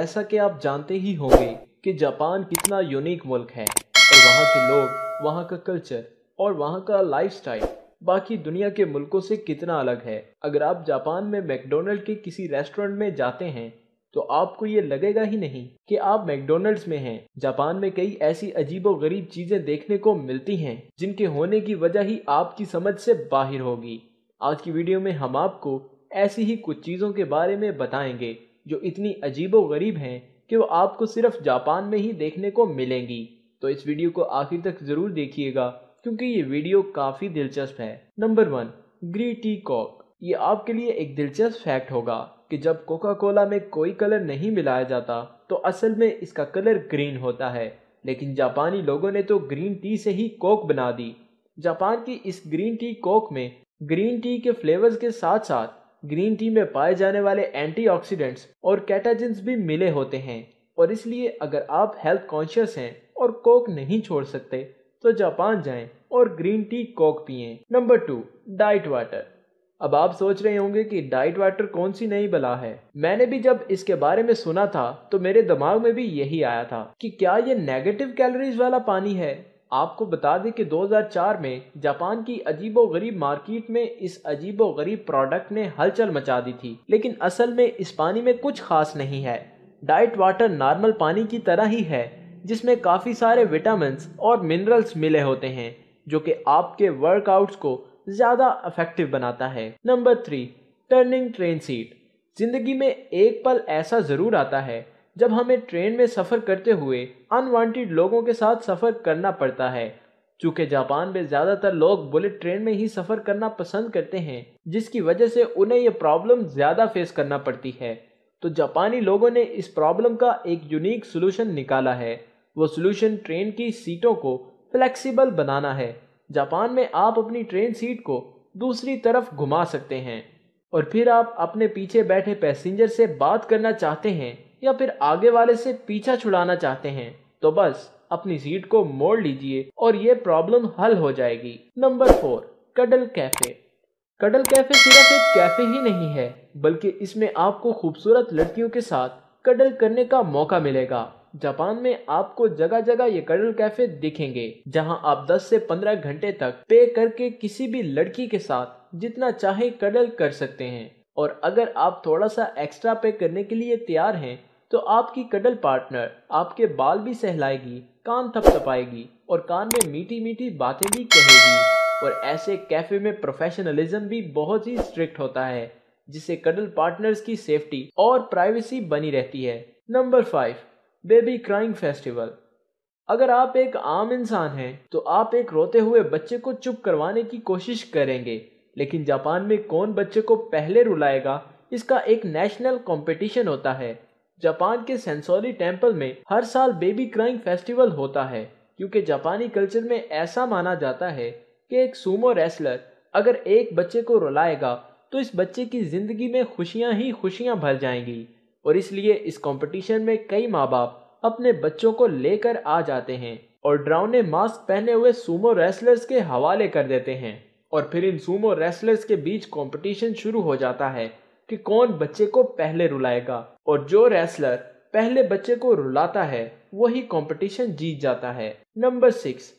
जैसा कि आप जानते ही होंगे कि जापान कितना यूनिक मुल्क है और वहाँ के लोग वहाँ का कल्चर और वहाँ का लाइफस्टाइल बाकी दुनिया के मुल्कों से कितना अलग है अगर आप जापान में मैकडोनल्ड के किसी रेस्टोरेंट में जाते हैं तो आपको ये लगेगा ही नहीं कि आप मैकडोनल्ड्स में हैं जापान में कई ऐसी अजीबो गरीब चीज़ें देखने को मिलती हैं जिनके होने की वजह ही आपकी समझ से बाहर होगी आज की वीडियो में हम आपको ऐसी ही कुछ चीज़ों के बारे में बताएंगे जो इतनी अजीबो गरीब हैं कि वो आपको सिर्फ जापान में ही देखने को मिलेंगी तो इस वीडियो को आखिर तक ज़रूर देखिएगा क्योंकि ये वीडियो काफ़ी दिलचस्प है number one green tea Coke ये आपके लिए एक दिलचस्प फैक्ट होगा कि जब कोका कोला में कोई कलर नहीं मिलाया जाता तो असल में इसका कलर ग्रीन होता है लेकिन जापानी लोगों ने तो ग्रीन टी से ही कोक बना दी जापान की इस ग्रीन टी कोक में ग्रीन टी के फ्लेवर्स के साथ साथ ग्रीन टी में पाए जाने वाले एंटीऑक्सीडेंट्स और कैटाजिन्स भी मिले होते हैं और इसलिए अगर आप हेल्थ कॉन्शियस हैं और कोक नहीं छोड़ सकते तो जापान जाएं और ग्रीन टी कोक पिए नंबर टू डाइट वाटर अब आप सोच रहे होंगे कि डाइट वाटर कौन सी नई बला है मैंने भी जब इसके बारे में सुना था तो मेरे दिमाग में भी यही आया था कि क्या ये नेगेटिव कैलोरीज वाला पानी है आपको बता दें कि 2004 में जापान की अजीबो गरीब मार्केट में इस अजीबो गरीब प्रोडक्ट ने हलचल मचा दी थी लेकिन असल में इस पानी में कुछ खास नहीं है डाइट वाटर नॉर्मल पानी की तरह ही है जिसमें काफ़ी सारे विटामिन और मिनरल्स मिले होते हैं जो कि आपके वर्कआउट्स को ज़्यादा अफेक्टिव बनाता है number three turning train seat जिंदगी में एक पल ऐसा ज़रूर आता है जब हमें ट्रेन में सफ़र करते हुए अनवांटेड लोगों के साथ सफ़र करना पड़ता है चूँकि जापान में ज़्यादातर लोग बुलेट ट्रेन में ही सफ़र करना पसंद करते हैं जिसकी वजह से उन्हें यह प्रॉब्लम ज़्यादा फेस करना पड़ती है तो जापानी लोगों ने इस प्रॉब्लम का एक यूनिक सोल्यूशन निकाला है वो सोल्यूशन ट्रेन की सीटों को फ्लेक्सिबल बनाना है जापान में आप अपनी ट्रेन सीट को दूसरी तरफ घुमा सकते हैं और फिर आप अपने पीछे बैठे पैसेंजर से बात करना चाहते हैं या फिर आगे वाले से पीछा छुड़ाना चाहते हैं तो बस अपनी सीट को मोड़ लीजिए और ये प्रॉब्लम हल हो जाएगी number four cuddle cafe cuddle cafe सिर्फ एक कैफे ही नहीं है बल्कि इसमें आपको खूबसूरत लड़कियों के साथ कडल करने का मौका मिलेगा जापान में आपको जगह जगह ये कडल कैफे दिखेंगे जहां आप 10 से 15 घंटे तक पे करके किसी भी लड़की के साथ जितना चाहे कडल कर सकते हैं और अगर आप थोड़ा सा एक्स्ट्रा पे करने के लिए तैयार हैं तो आपकी कडल पार्टनर आपके बाल भी सहलाएगी कान थपथपाएगी और कान में मीठी मीठी बातें भी कहेगी और ऐसे कैफे में प्रोफेशनलिज्म भी बहुत ही स्ट्रिक्ट होता है जिससे कडल पार्टनर्स की सेफ्टी और प्राइवेसी बनी रहती है number five baby crying festival अगर आप एक आम इंसान हैं तो आप एक रोते हुए बच्चे को चुप करवाने की कोशिश करेंगे लेकिन जापान में कौन बच्चे को पहले रुलाएगा इसका एक नेशनल कंपटीशन होता है जापान के सेंसोरी टेम्पल में हर साल बेबी क्राइंग फेस्टिवल होता है क्योंकि जापानी कल्चर में ऐसा माना जाता है कि एक सूमो रेसलर अगर एक बच्चे को रुलाएगा तो इस बच्चे की ज़िंदगी में खुशियाँ ही खुशियाँ भर जाएंगी और इसलिए इस कंपटीशन में कई माँ बाप अपने बच्चों को लेकर आ जाते हैं और ड्राउने मास्क पहने हुए सूमो रेसलर्स के हवाले कर देते हैं और फिर इन सूमो रेसलर्स के बीच कंपटीशन शुरू हो जाता है कि कौन बच्चे को पहले रुलाएगा और जो रेसलर पहले बच्चे को रुलाता है वही कंपटीशन जीत जाता है number six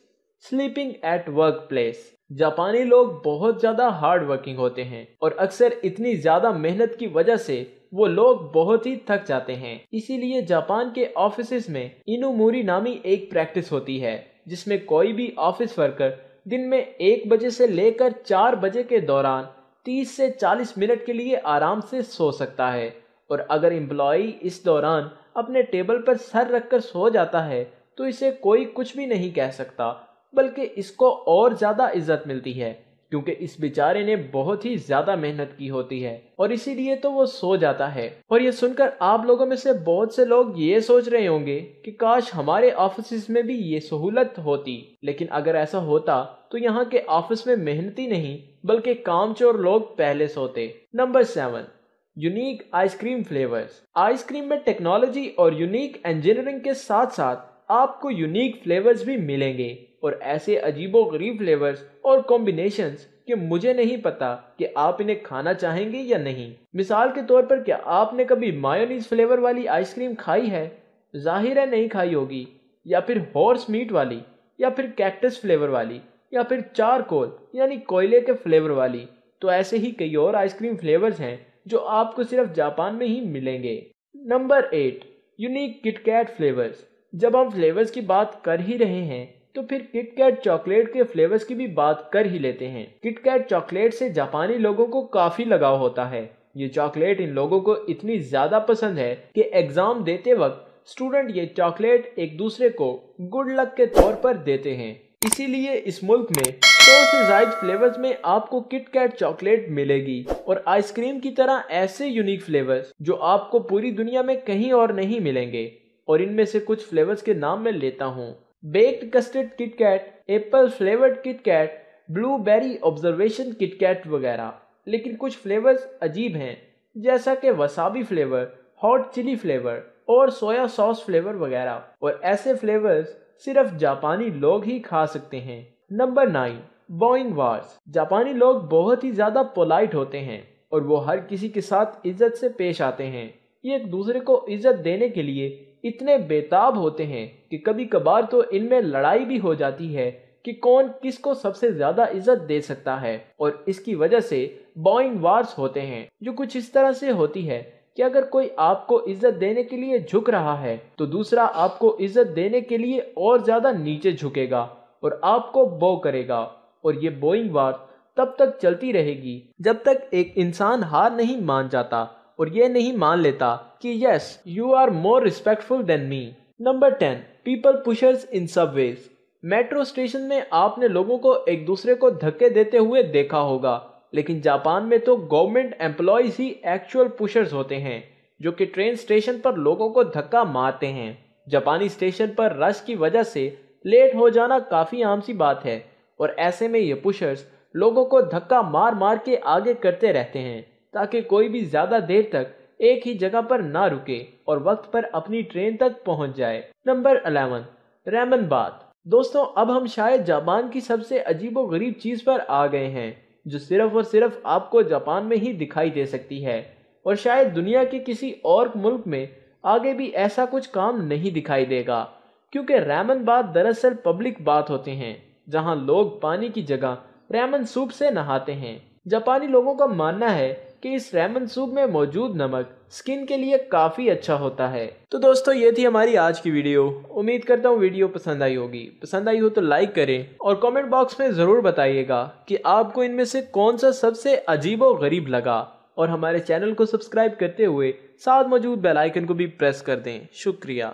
sleeping at workplace जापानी लोग बहुत ज्यादा हार्ड वर्किंग होते हैं और अक्सर इतनी ज्यादा मेहनत की वजह से वो लोग बहुत ही थक जाते हैं इसीलिए जापान के ऑफिस में इनुमूरी नामी एक प्रैक्टिस होती है जिसमें कोई भी ऑफिस वर्कर दिन में एक बजे से लेकर चार बजे के दौरान 30 से 40 मिनट के लिए आराम से सो सकता है और अगर एम्प्लॉय इस दौरान अपने टेबल पर सर रखकर सो जाता है तो इसे कोई कुछ भी नहीं कह सकता बल्कि इसको और ज़्यादा इज्जत मिलती है क्योंकि इस बेचारे ने बहुत ही ज्यादा मेहनत की होती है और इसीलिए तो वो सो जाता है और ये सुनकर आप लोगों में से बहुत से लोग ये सोच रहे होंगे कि काश हमारे ऑफिस में भी ये सहूलत होती लेकिन अगर ऐसा होता तो यहाँ के ऑफिस में मेहनती नहीं बल्कि कामचोर लोग पहले सोते number seven unique ice cream flavours ice cream में टेक्नोलॉजी और यूनिक इंजीनियरिंग के साथ साथ आपको यूनिक फ्लेवर्स भी मिलेंगे और ऐसे अजीबो गरीब फ्लेवर्स और कॉम्बिनेशन कि मुझे नहीं पता कि आप इन्हें खाना चाहेंगे या नहीं मिसाल के तौर पर क्या आपने कभी मायोनीज फ्लेवर वाली आइसक्रीम खाई है जाहिर है नहीं खाई होगी या फिर हॉर्स मीट वाली या फिर कैक्टस फ्लेवर वाली या फिर चारकोल यानी कोयले के फ्लेवर वाली तो ऐसे ही कई और आइसक्रीम फ्लेवर्स हैं जो आपको सिर्फ जापान में ही मिलेंगे number eight unique KitKat flavours जब हम फ्लेवर्स की बात कर ही रहे हैं तो फिर किटकैट चॉकलेट के फ्लेवर्स की भी बात कर ही लेते हैं किटकैट चॉकलेट से जापानी लोगों को काफी लगाव होता है ये चॉकलेट इन लोगों को इतनी ज्यादा पसंद है कि एग्जाम देते वक्त स्टूडेंट ये चॉकलेट एक दूसरे को गुड लक के तौर पर देते हैं इसीलिए इस मुल्क में सौ से जायद फ्लेवर्स में आपको किटकैट चॉकलेट मिलेगी और आइसक्रीम की तरह ऐसे यूनिक फ्लेवर्स जो आपको पूरी दुनिया में कहीं और नहीं मिलेंगे और इनमें से कुछ फ्लेवर्स के नाम मैं लेता हूँ baked custard KitKat apple flavoured KitKat blueberry observation KitKat वगैरह लेकिन कुछ फ्लेवर्स अजीब हैं जैसा कि wasabi flavour hot chilli flavour और सोया सॉस फ्लेवर वगैरह और ऐसे फ्लेवर्स सिर्फ जापानी लोग ही खा सकते हैं नंबर नाइन बोइंग वार्स जापानी लोग बहुत ही ज़्यादा पोलाइट होते हैं और वो हर किसी के साथ इज्जत से पेश आते हैं ये एक दूसरे को इज्जत देने के लिए इतने बेताब होते हैं कि कभी कभार तो इनमें लड़ाई भी हो जाती है कि कौन किसको सबसे ज्यादा इज्जत दे सकता है और इसकी वजह से बॉइंग वार्स होते हैं जो कुछ इस तरह से होती है कि अगर कोई आपको इज्जत देने के लिए झुक रहा है तो दूसरा आपको इज्जत देने के लिए और ज्यादा नीचे झुकेगा और आपको बो करेगा और ये बोइंग वार तब तक चलती रहेगी जब तक एक इंसान हार नहीं मान जाता और ये नहीं मान लेता कि yes you are more respectful than me number ten people pushers in subways metro station में आपने लोगों को एक दूसरे को धक्के देते हुए देखा होगा लेकिन जापान में तो गवर्नमेंट एम्प्लॉयज ही एक्चुअल पुशर्स होते हैं जो कि ट्रेन स्टेशन पर लोगों को धक्का मारते हैं जापानी स्टेशन पर रश की वजह से लेट हो जाना काफ़ी आम सी बात है और ऐसे में ये पुशर्स लोगों को धक्का मार मार के आगे करते रहते हैं ताकि कोई भी ज़्यादा देर तक एक ही जगह पर ना रुके और वक्त पर अपनी ट्रेन तक पहुंच जाए नंबर अलेवन रैमन बात दोस्तों अब हम शायद जापान की सबसे अजीबो गरीब चीज़ पर आ गए हैं जो सिर्फ और सिर्फ आपको जापान में ही दिखाई दे सकती है और शायद दुनिया के किसी और मुल्क में आगे भी ऐसा कुछ काम नहीं दिखाई देगा क्योंकि रैमन बात दरअसल पब्लिक बात होते हैं जहां लोग पानी की जगह रैमन सूप से नहाते हैं जापानी लोगों का मानना है कि इस रेमन सूप में मौजूद नमक स्किन के लिए काफ़ी अच्छा होता है तो दोस्तों ये थी हमारी आज की वीडियो उम्मीद करता हूँ वीडियो पसंद आई होगी पसंद आई हो तो लाइक करें और कमेंट बॉक्स में ज़रूर बताइएगा कि आपको इनमें से कौन सा सबसे अजीब और गरीब लगा और हमारे चैनल को सब्सक्राइब करते हुए साथ मौजूद बेलाइकन को भी प्रेस कर दें शुक्रिया